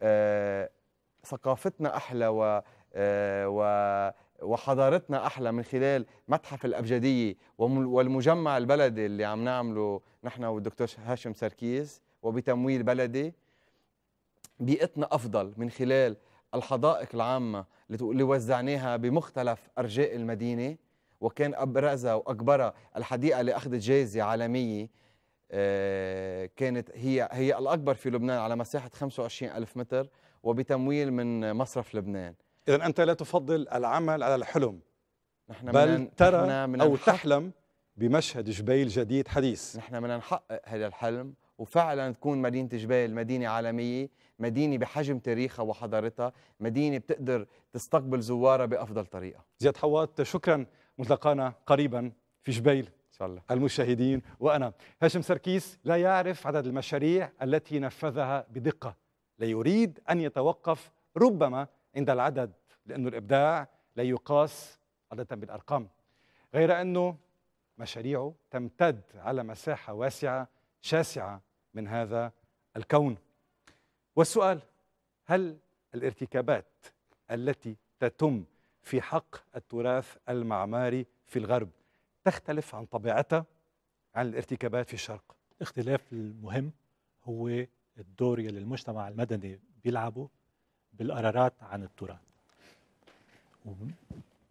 آه، ثقافتنا أحلى و, آه، و وحضارتنا أحلى من خلال متحف الأبجدية والمجمع البلدي اللي عم نعمله نحن والدكتور هاشم سركيز وبتمويل بلدي بيئتنا أفضل من خلال الحدائق العامة اللي وزعناها بمختلف أرجاء المدينة وكان أبرزها وأكبرها الحديقة اللي أخذت جائزة عالمية آه، كانت هي هي الأكبر في لبنان على مساحة 25 ألف متر وبتمويل من مصرف لبنان إذا أنت لا تفضل العمل على الحلم نحن بل من ترى نحن من أو تحلم بمشهد جبيل جديد حديث نحن بدنا نحقق هذا الحلم وفعلا تكون مدينة جبيل مدينة عالمية مدينة بحجم تاريخها وحضارتها مدينة بتقدر تستقبل زوارها بأفضل طريقة زياد حوات شكرا ملتقانا قريبا في جبيل الله المشاهدين وأنا هاشم سركيس لا يعرف عدد المشاريع التي نفذها بدقة لا يريد أن يتوقف ربما عند العدد لأن الإبداع لا يقاس عادة بالأرقام غير أنه مشاريعه تمتد على مساحة واسعة شاسعة من هذا الكون والسؤال هل الارتكابات التي تتم في حق التراث المعماري في الغرب تختلف عن طبيعتها عن الارتكابات في الشرق الاختلاف المهم هو الدور يلي المجتمع المدني بيلعبه بالقرارات عن التراث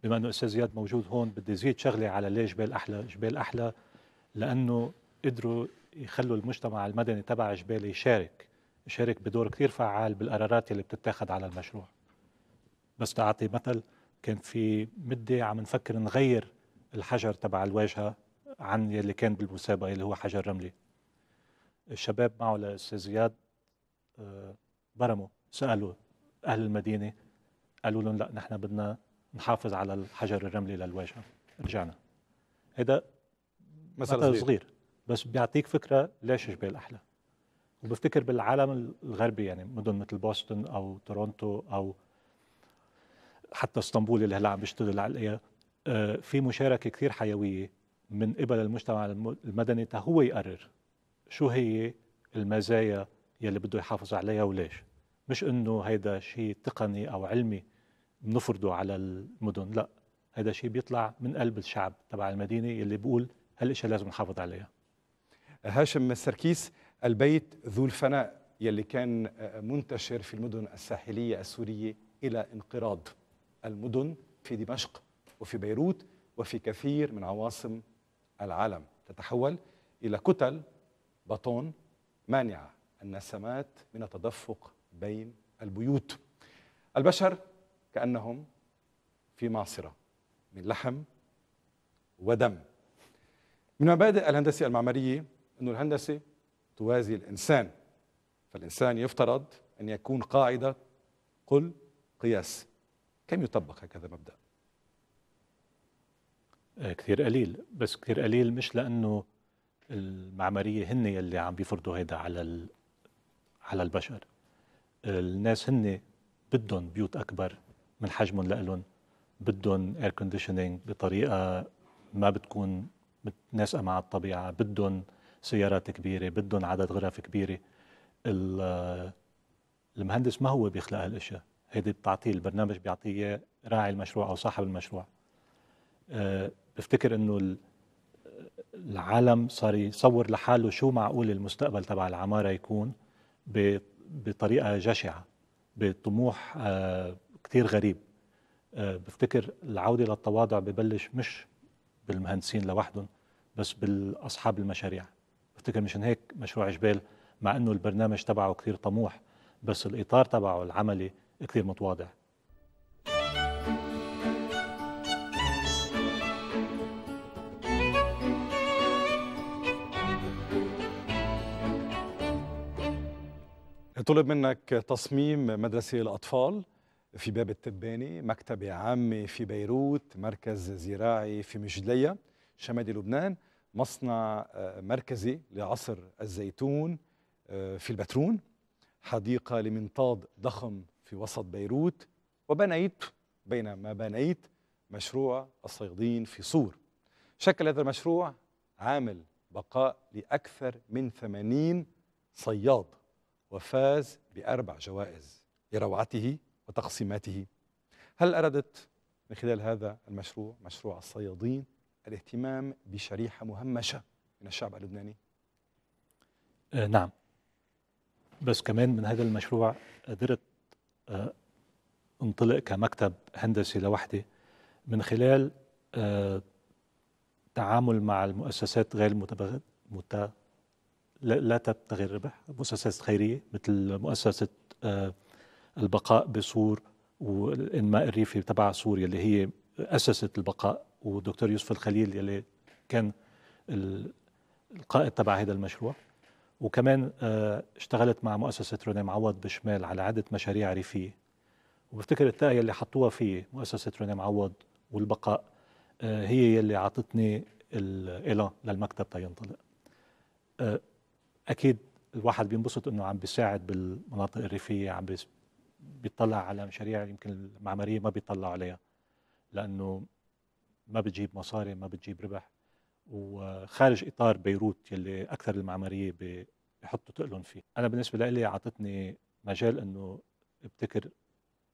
بما انه استاذ زياد موجود هون بدي زيد شغله على ليه جبال احلى جبال احلى لانه قدروا يخلوا المجتمع المدني تبع جبال يشارك يشارك بدور كثير فعال بالقرارات اللي بتتاخذ على المشروع بس تعطي مثل كان في مده عم نفكر نغير الحجر تبع الواجهه عن يلي كان بالمسابقه اللي هو حجر رملي الشباب معه للاستاذ زياد آه، برموا سالوا اهل المدينه قالوا لهم لا نحن بدنا نحافظ على الحجر الرملي للواجهه رجعنا هذا مثل صغير. صغير بس بيعطيك فكره ليش جبال احلى وبفتكر بالعالم الغربي يعني مدن مثل بوسطن او تورونتو او حتى اسطنبول اللي هلا عم بيشتغل عليها آه، في مشاركه كثير حيويه من قبل المجتمع المدني هو يقرر شو هي المزايا يلي بده يحافظ عليها وليش مش انه هيدا شيء تقني او علمي بنفرضه على المدن لا هذا شيء بيطلع من قلب الشعب تبع المدينه يلي بيقول هالاشياء لازم نحافظ عليها هاشم السركيس البيت ذو الفناء يلي كان آه، منتشر في المدن الساحليه السوريه الى انقراض المدن في دمشق وفي بيروت وفي كثير من عواصم العالم تتحول إلى كتل بطون مانعة النسمات من التدفق بين البيوت البشر كأنهم في معصرة من لحم ودم من مبادئ الهندسة المعمارية أن الهندسة توازي الإنسان فالإنسان يفترض أن يكون قاعدة قل قياس كم يطبق هكذا مبدأ آه، كثير قليل بس كثير قليل مش لانه المعماريه هن يلي عم بيفرضوا هيدا على ال... على البشر الناس هن بدهم بيوت اكبر من حجمهم لإلهم بدهم اير كونديشنينج بطريقه ما بتكون متناسقه مع الطبيعه بدهم سيارات كبيره بدهم عدد غرف كبيره المهندس ما هو بيخلق هالاشياء هيدي بتعطيه البرنامج بيعطيه راعي المشروع او صاحب المشروع آه، بفتكر انه العالم صار يصور لحاله شو معقول المستقبل تبع العماره يكون بطريقه جشعه بطموح آه، كثير غريب آه، بفتكر العوده للتواضع ببلش مش بالمهندسين لوحدهم بس بالاصحاب المشاريع بفتكر مشان هيك مشروع جبال مع انه البرنامج تبعه كثير طموح بس الاطار تبعه العملي كثير متواضع طلب منك تصميم مدرسة للأطفال في باب التباني مكتبة عامة في بيروت مركز زراعي في مجدليه شمالي لبنان مصنع آه، مركزي لعصر الزيتون آه، في البترون حديقة لمنطاد ضخم في وسط بيروت وبنيت بين ما بنيت مشروع الصيادين في صور شكل هذا المشروع عامل بقاء لأكثر من 80 صياد وفاز بأربع جوائز لروعته وتقسيماته هل أردت من خلال هذا المشروع مشروع الصيادين الاهتمام بشريحة مهمشة من الشعب اللبناني؟ آه نعم بس كمان من هذا المشروع قدرت آه انطلق كمكتب هندسي لوحدي من خلال آه تعامل مع المؤسسات غير متبغ... لا تبتغي الربح مؤسسات خيريه مثل مؤسسه آه، البقاء بصور والانماء الريفي تبع سوريا اللي هي اسست البقاء والدكتور يوسف الخليل اللي كان القائد تبع هذا المشروع وكمان آه، اشتغلت مع مؤسسه روني معوض بشمال على عده مشاريع ريفيه وبفتكر التايه اللي حطوها في مؤسسه روني معوض والبقاء آه، هي اللي اعطتني الاعلان للمكتب تينطلق اكيد الواحد بينبسط انه عم بيساعد بالمناطق الريفيه عم بيطلع على مشاريع يمكن المعماريه ما بيطلع عليها لانه ما بتجيب مصاري ما بتجيب ربح وخارج اطار بيروت يلي اكثر المعماريه بيحطوا تقلهم فيه انا بالنسبه لي اعطتني مجال انه ابتكر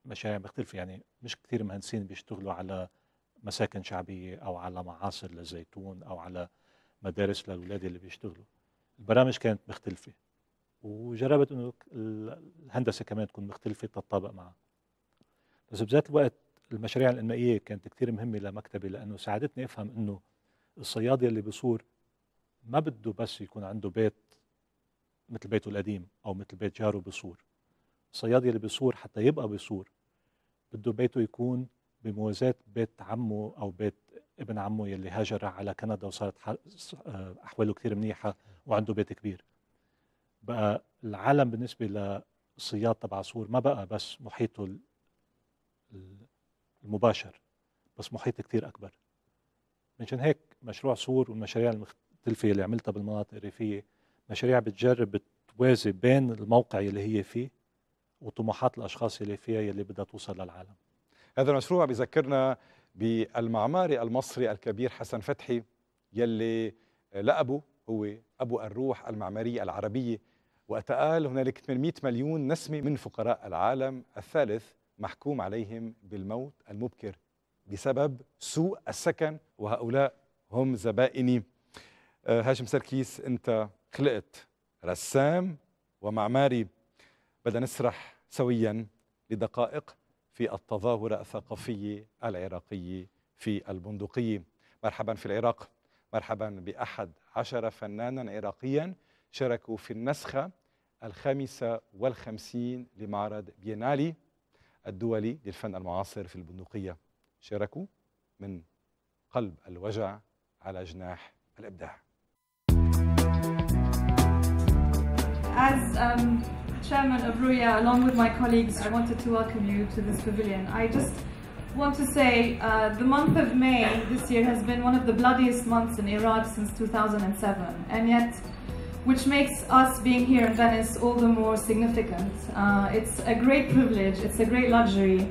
مشاريع مختلفه يعني مش كثير مهندسين بيشتغلوا على مساكن شعبيه او على معاصر للزيتون او على مدارس للاولاد اللي بيشتغلوا البرامج كانت مختلفه وجربت انه الهندسه كمان تكون مختلفه تتطابق معها بس بذات الوقت المشاريع الانمائيه كانت كثير مهمه لمكتبي لانه ساعدتني افهم انه الصياد اللي بصور ما بده بس يكون عنده بيت مثل بيته القديم او مثل بيت جاره بصور الصياد اللي بصور حتى يبقى بصور بده بيته يكون بموازاة بيت عمه او بيت ابن عمه يلي هاجر على كندا وصارت آه، احواله كثير منيحه وعنده بيت كبير بقى العالم بالنسبه للصياد تبع سور ما بقى بس محيطه المباشر بس محيط كتير اكبر منشان هيك مشروع سور والمشاريع المختلفه اللي عملتها بالمناطق الريفيه مشاريع بتجرب بتوازي بين الموقع اللي هي فيه وطموحات الاشخاص اللي فيها اللي بدها توصل للعالم هذا المشروع بذكرنا بالمعماري المصري الكبير حسن فتحي يلي لقبه هو أبو الروح المعمارية العربية وتقال هنالك 800 مليون نسمة من فقراء العالم الثالث محكوم عليهم بالموت المبكر بسبب سوء السكن وهؤلاء هم زبائني آه، هاشم سركيس أنت خلقت رسام ومعماري بدنا نسرح سويا لدقائق في التظاهرة الثقافية العراقية في البندقية مرحبا في العراق مرحبا بأحد عشر فنانا عراقيا شاركوا في النسخة الخامسة والخمسين لمعرض بينالي الدولي للفن المعاصر في البندقية شاركوا من قلب الوجع على جناح الإبداع As um, Chairman of RUIA, along with my colleagues, I wanted to welcome you to this pavilion. I just want to say uh, the month of May this year has been one of the bloodiest months in Iraq since 2007 and yet which makes us being here in Venice all the more significant. Uh, it's a great privilege, it's a great luxury.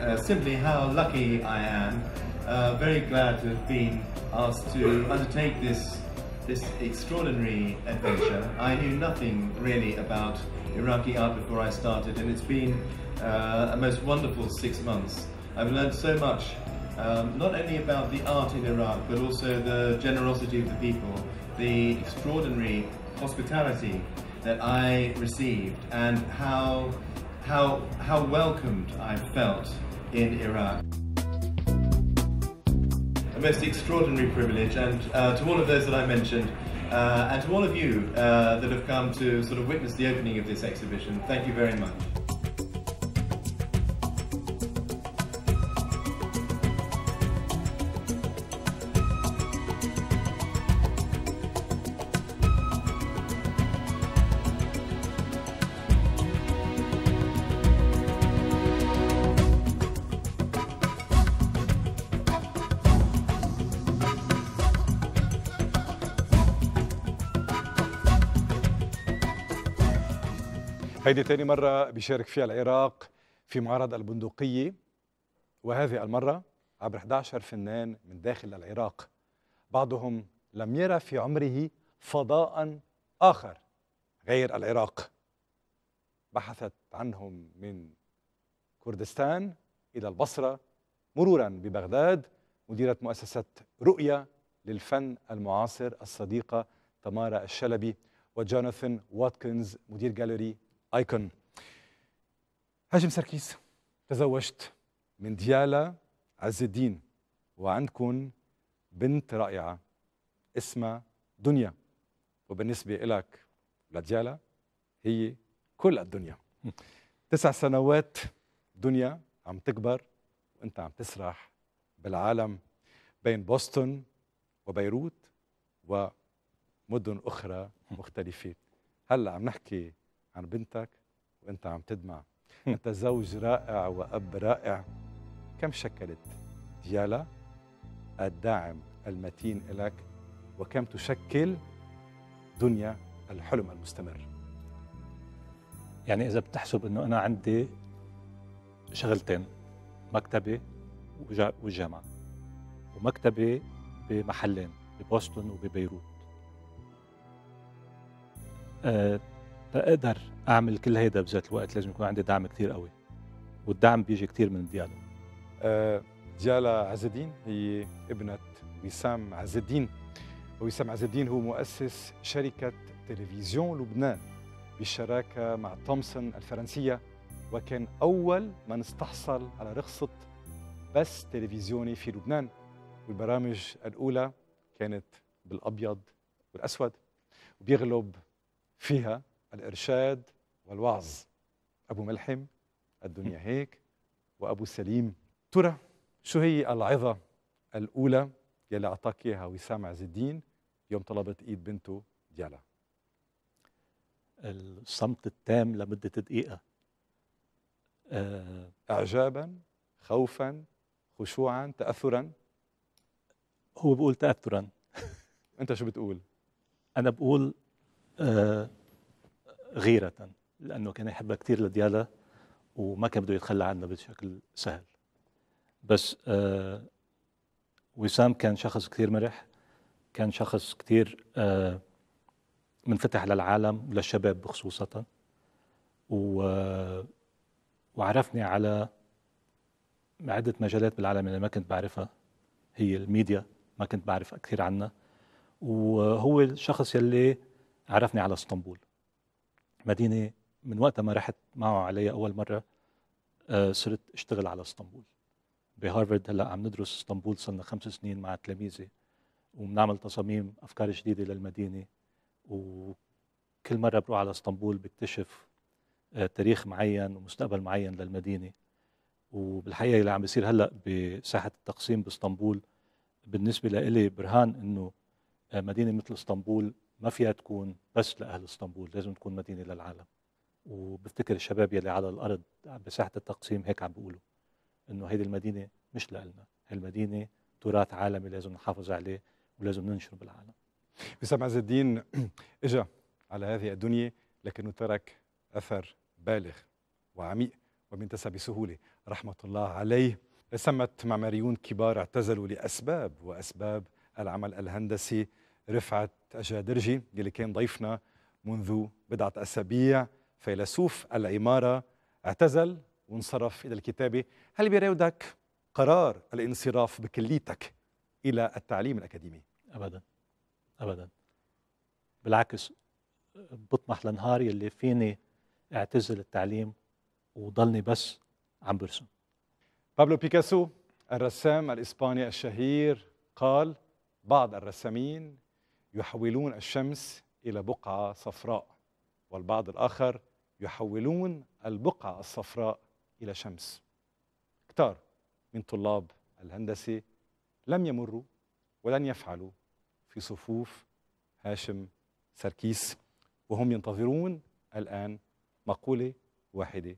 Uh, simply how lucky I am, uh, very glad to have been asked to undertake this this extraordinary adventure. I knew nothing really about Iraqi art before I started and it's been uh, a most wonderful six months. I've learned so much, um, not only about the art in Iraq, but also the generosity of the people, the extraordinary hospitality that I received, and how, how, how welcomed I felt in Iraq a most extraordinary privilege and uh, to all of those that I mentioned uh, and to all of you uh, that have come to sort of witness the opening of this exhibition, thank you very much. هيدي تاني مرة بيشارك فيها العراق في معرض البندقية وهذه المرة عبر 11 فنان من داخل العراق بعضهم لم يرى في عمره فضاء آخر غير العراق بحثت عنهم من كردستان إلى البصرة مرورا ببغداد مديرة مؤسسة رؤية للفن المعاصر الصديقة تمارا الشلبي وجوناثان واتكنز مدير جاليري ايكون هاشم سركيس تزوجت من ديالا عز الدين وعندكم بنت رائعه اسمها دنيا وبالنسبه لك لديالا هي كل الدنيا تسع سنوات دنيا عم تكبر وانت عم تسرح بالعالم بين بوسطن وبيروت ومدن اخرى مختلفه هلا عم نحكي عن بنتك وانت عم تدمع انت زوج رائع واب رائع كم شكلت ديالا الداعم المتين لك وكم تشكل دنيا الحلم المستمر يعني اذا بتحسب انه انا عندي شغلتين مكتبه والجامعه ومكتبه بمحلين ببوسطن وببيروت أه اقدر اعمل كل هيدا بذات الوقت لازم يكون عندي دعم كثير قوي والدعم بيجي كثير من ديالا أه ديالا عز الدين هي ابنة وسام عز الدين وسام عز الدين هو مؤسس شركة تلفزيون لبنان بالشراكة مع تومسون الفرنسية وكان أول من استحصل على رخصة بث تلفزيوني في لبنان والبرامج الأولى كانت بالأبيض والأسود وبيغلب فيها الإرشاد والوعظ أبو ملحم الدنيا هيك وأبو سليم ترى شو هي العظة الأولى يلي أعطاك إياها وسام عز الدين يوم طلبت إيد بنته ديالا الصمت التام لمدة دقيقة أه إعجابا خوفا خشوعا تأثرا هو بيقول تأثرا أنت شو بتقول؟ أنا بقول أه غيرة لأنه كان يحبها كثير لديالا وما كان بده يتخلى عنها بشكل سهل بس آه وسام كان شخص كثير مرح كان شخص كثير آه منفتح للعالم وللشباب خصوصا و آه، وعرفني على عدة مجالات بالعالم اللي ما كنت بعرفها هي الميديا ما كنت بعرف كثير عنها وهو الشخص يلي عرفني على اسطنبول مدينه من وقت ما رحت معه عليها اول مره آه، صرت اشتغل على اسطنبول بهارفرد هلا عم ندرس اسطنبول صرنا خمس سنين مع تلاميذي وبنعمل تصاميم افكار جديده للمدينه وكل مره بروح على اسطنبول بكتشف آه، تاريخ معين ومستقبل معين للمدينه وبالحقيقه اللي عم بيصير هلا بساحه التقسيم باسطنبول بالنسبه لإلي برهان انه آه، مدينه مثل اسطنبول ما فيها تكون بس لاهل اسطنبول لازم تكون مدينه للعالم وبفتكر الشباب يلي على الارض بساحه التقسيم هيك عم بيقولوا انه هيدي المدينه مش لألنا المدينه تراث عالمي لازم نحافظ عليه ولازم ننشره بالعالم بسام عز الدين [clears throat] اجى على هذه الدنيا لكنه ترك اثر بالغ وعميق وبينتسى بسهوله رحمه الله عليه سمت معماريون كبار اعتزلوا لاسباب واسباب العمل الهندسي رفعت أجادرجي يلي كان ضيفنا منذ بضعة أسابيع فيلسوف العمارة اعتزل وانصرف إلى الكتابة هل بيراودك قرار الانصراف بكليتك إلى التعليم الأكاديمي؟ أبدا أبدا بالعكس بطمح لنهار يلي فيني اعتزل التعليم وضلني بس عم برسم بابلو بيكاسو الرسام الإسباني الشهير قال بعض الرسامين يحولون الشمس الى بقعه صفراء والبعض الاخر يحولون البقعه الصفراء الى شمس كتار من طلاب الهندسه لم يمروا ولن يفعلوا في صفوف هاشم سركيس وهم ينتظرون الان مقوله واحده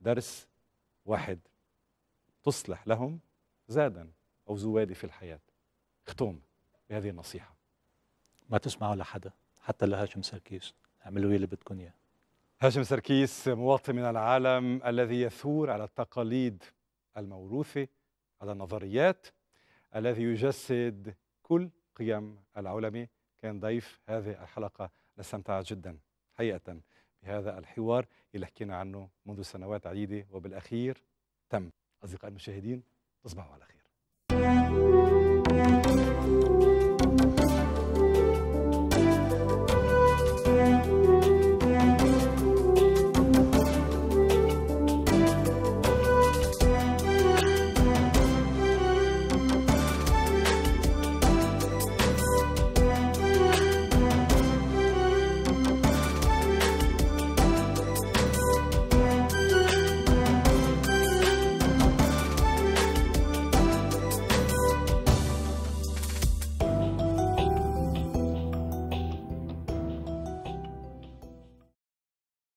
درس واحد تصلح لهم زادا او زوادي في الحياه اختم بهذه النصيحه ما تسمعوا لحدا حتى لهاشم سركيس اعملوا اللي بدكم اياه هاشم سركيس مواطن من العالم الذي يثور على التقاليد الموروثه على النظريات الذي يجسد كل قيم العلماء كان ضيف هذه الحلقه استمتعت جدا حقيقه بهذا الحوار اللي حكينا عنه منذ سنوات عديده وبالاخير تم اصدقائي المشاهدين تصبحوا على خير